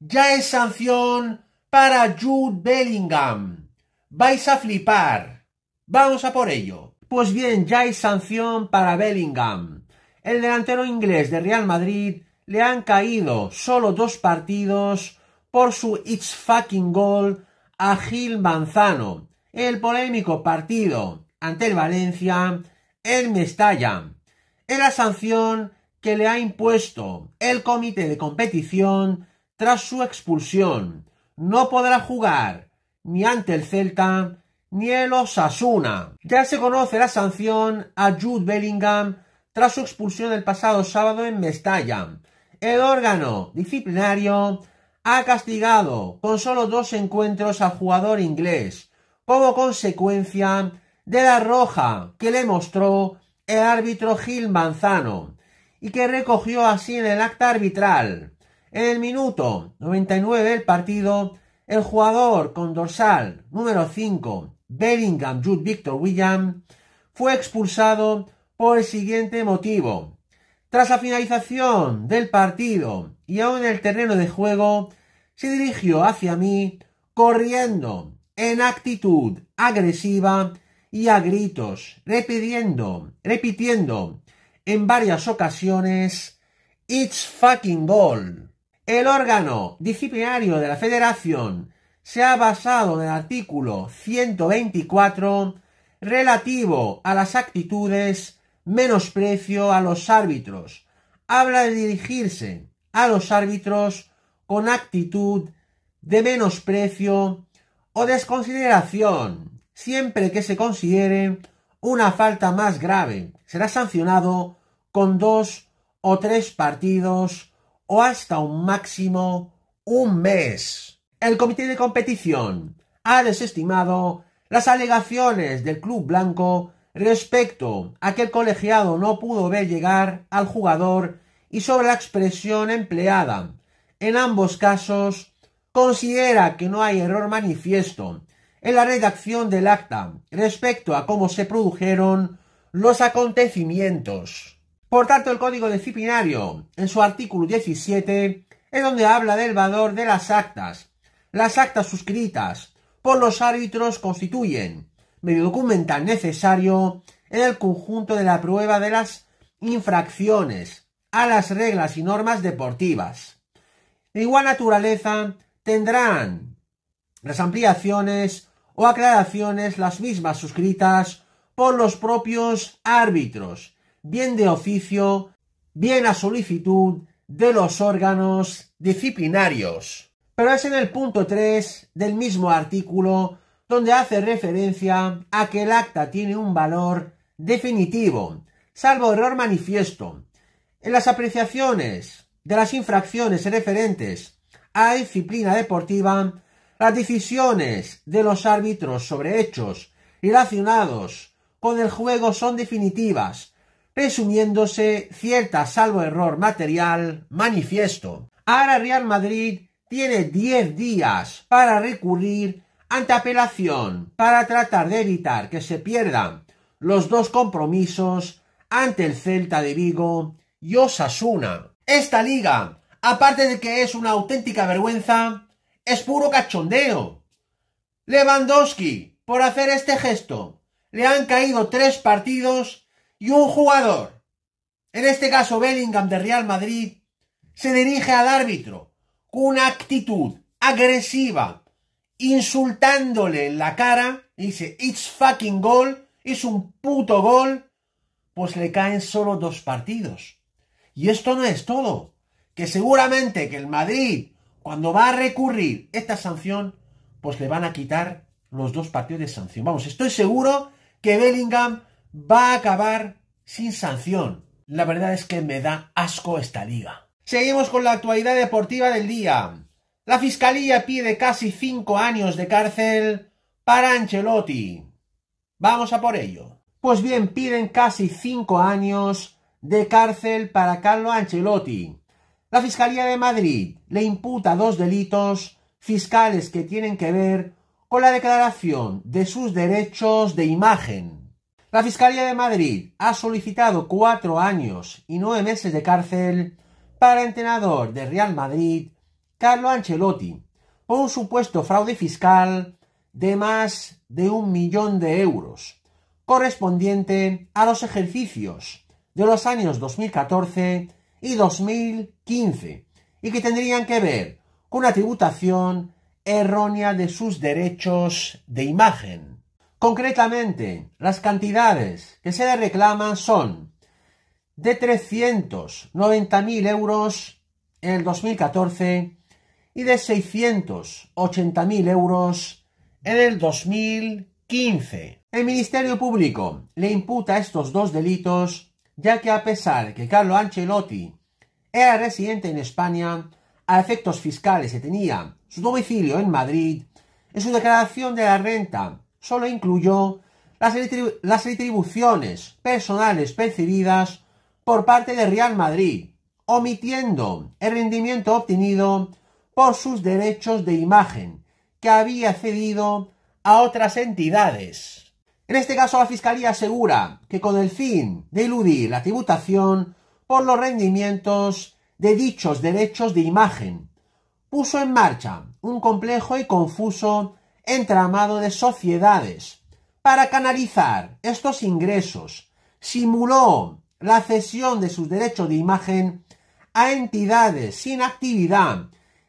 ya es sanción para Jude Bellingham. Vais a flipar. Vamos a por ello. Pues bien, ya es sanción para Bellingham. El delantero inglés de Real Madrid le han caído solo dos partidos por su It's fucking goal a Gil Manzano. El polémico partido ante el Valencia el Mestalla. Es la sanción que le ha impuesto el comité de competición tras su expulsión. No podrá jugar ni ante el Celta ni el Osasuna. Ya se conoce la sanción a Jude Bellingham tras su expulsión el pasado sábado en Mestalla. El órgano disciplinario ha castigado con solo dos encuentros al jugador inglés como consecuencia de la roja que le mostró el árbitro Gil Manzano y que recogió así en el acta arbitral. En el minuto 99 del partido, el jugador con dorsal número 5, Bellingham Jude Victor William, fue expulsado por el siguiente motivo. Tras la finalización del partido y aún en el terreno de juego, se dirigió hacia mí corriendo en actitud agresiva y a gritos, repitiendo, repitiendo en varias ocasiones, It's fucking ball. El órgano disciplinario de la Federación se ha basado en el artículo 124 relativo a las actitudes menosprecio a los árbitros. Habla de dirigirse a los árbitros con actitud de menosprecio o desconsideración, siempre que se considere una falta más grave. Será sancionado con dos o tres partidos o hasta un máximo un mes. El comité de competición ha desestimado las alegaciones del club blanco respecto a que el colegiado no pudo ver llegar al jugador y sobre la expresión empleada. En ambos casos, considera que no hay error manifiesto en la redacción del acta respecto a cómo se produjeron los acontecimientos. Por tanto, el Código Disciplinario, en su artículo 17, es donde habla del valor de las actas. Las actas suscritas por los árbitros constituyen medio documental necesario en el conjunto de la prueba de las infracciones a las reglas y normas deportivas. De igual naturaleza tendrán las ampliaciones o aclaraciones las mismas suscritas por los propios árbitros bien de oficio, bien a solicitud de los órganos disciplinarios. Pero es en el punto 3 del mismo artículo donde hace referencia a que el acta tiene un valor definitivo, salvo error manifiesto. En las apreciaciones de las infracciones referentes a disciplina deportiva, las decisiones de los árbitros sobre hechos relacionados con el juego son definitivas presumiéndose cierta salvo error material manifiesto. Ahora Real Madrid tiene 10 días para recurrir ante apelación para tratar de evitar que se pierdan los dos compromisos ante el Celta de Vigo y Osasuna. Esta liga, aparte de que es una auténtica vergüenza, es puro cachondeo. Lewandowski, por hacer este gesto, le han caído tres partidos y un jugador, en este caso Bellingham de Real Madrid, se dirige al árbitro con una actitud agresiva, insultándole en la cara, y dice, it's fucking goal, es un puto gol, pues le caen solo dos partidos. Y esto no es todo, que seguramente que el Madrid, cuando va a recurrir esta sanción, pues le van a quitar los dos partidos de sanción. Vamos, estoy seguro que Bellingham va a acabar sin sanción. La verdad es que me da asco esta liga. Seguimos con la actualidad deportiva del día. La fiscalía pide casi cinco años de cárcel para Ancelotti. Vamos a por ello. Pues bien, piden casi cinco años de cárcel para Carlo Ancelotti. La Fiscalía de Madrid le imputa dos delitos fiscales que tienen que ver con la declaración de sus derechos de imagen la Fiscalía de Madrid ha solicitado cuatro años y nueve meses de cárcel para el entrenador de Real Madrid, Carlo Ancelotti, por un supuesto fraude fiscal de más de un millón de euros, correspondiente a los ejercicios de los años 2014 y 2015, y que tendrían que ver con una tributación errónea de sus derechos de imagen. Concretamente, las cantidades que se le reclaman son de 390.000 euros en el 2014 y de 680.000 euros en el 2015. El Ministerio Público le imputa estos dos delitos ya que a pesar que Carlo Ancelotti era residente en España, a efectos fiscales se tenía su domicilio en Madrid, en su declaración de la renta solo incluyó las, las retribuciones personales percibidas por parte de Real Madrid, omitiendo el rendimiento obtenido por sus derechos de imagen que había cedido a otras entidades. En este caso, la Fiscalía asegura que con el fin de eludir la tributación por los rendimientos de dichos derechos de imagen, puso en marcha un complejo y confuso entramado de sociedades. Para canalizar estos ingresos, simuló la cesión de sus derechos de imagen a entidades sin actividad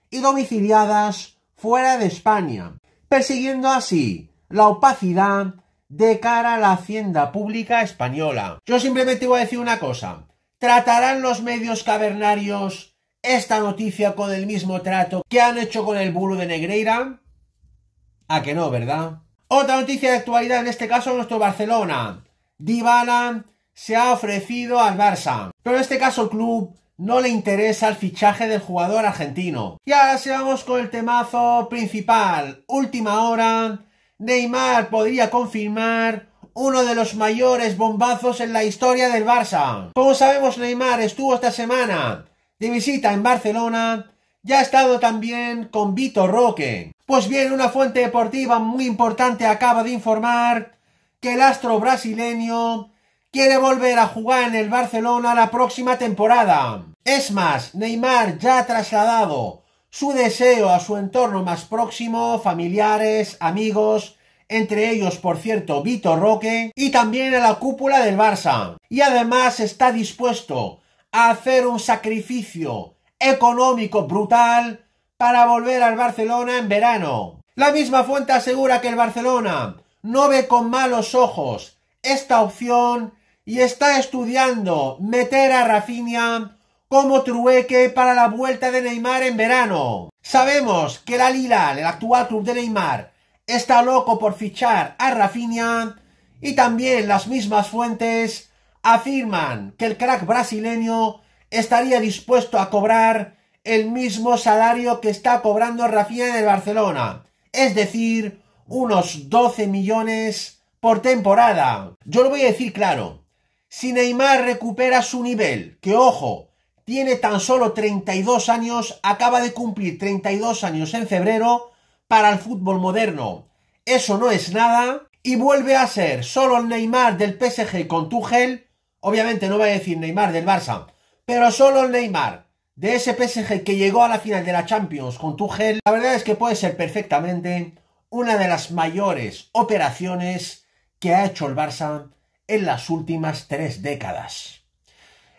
y domiciliadas fuera de España, persiguiendo así la opacidad de cara a la hacienda pública española. Yo simplemente voy a decir una cosa. ¿Tratarán los medios cavernarios esta noticia con el mismo trato que han hecho con el bulo de Negreira? A ah, que no, ¿verdad? Otra noticia de actualidad, en este caso nuestro Barcelona. Dybala se ha ofrecido al Barça, pero en este caso el club no le interesa el fichaje del jugador argentino. Y ahora si vamos con el temazo principal. Última hora, Neymar podría confirmar uno de los mayores bombazos en la historia del Barça. Como sabemos, Neymar estuvo esta semana de visita en Barcelona ya ha estado también con Vito Roque. Pues bien, una fuente deportiva muy importante acaba de informar que el astro brasileño quiere volver a jugar en el Barcelona la próxima temporada. Es más, Neymar ya ha trasladado su deseo a su entorno más próximo, familiares, amigos, entre ellos, por cierto, Vito Roque, y también a la cúpula del Barça. Y además está dispuesto a hacer un sacrificio económico brutal para volver al Barcelona en verano. La misma fuente asegura que el Barcelona no ve con malos ojos esta opción y está estudiando meter a Rafinha como trueque para la vuelta de Neymar en verano. Sabemos que la Lila, el actual club de Neymar, está loco por fichar a Rafinha y también las mismas fuentes afirman que el crack brasileño estaría dispuesto a cobrar el mismo salario que está cobrando Rafinha en el Barcelona, es decir, unos 12 millones por temporada. Yo lo voy a decir claro, si Neymar recupera su nivel, que ojo, tiene tan solo 32 años, acaba de cumplir 32 años en febrero para el fútbol moderno. Eso no es nada y vuelve a ser solo el Neymar del PSG con Tuchel, obviamente no va a decir Neymar del Barça, pero solo Neymar, de ese PSG que llegó a la final de la Champions con Tuchel, la verdad es que puede ser perfectamente una de las mayores operaciones que ha hecho el Barça en las últimas tres décadas.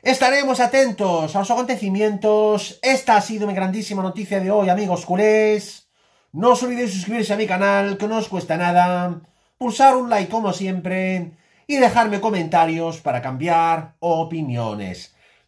Estaremos atentos a los acontecimientos. Esta ha sido mi grandísima noticia de hoy, amigos culés. No os olvidéis suscribirse a mi canal, que no os cuesta nada. Pulsar un like como siempre y dejarme comentarios para cambiar opiniones.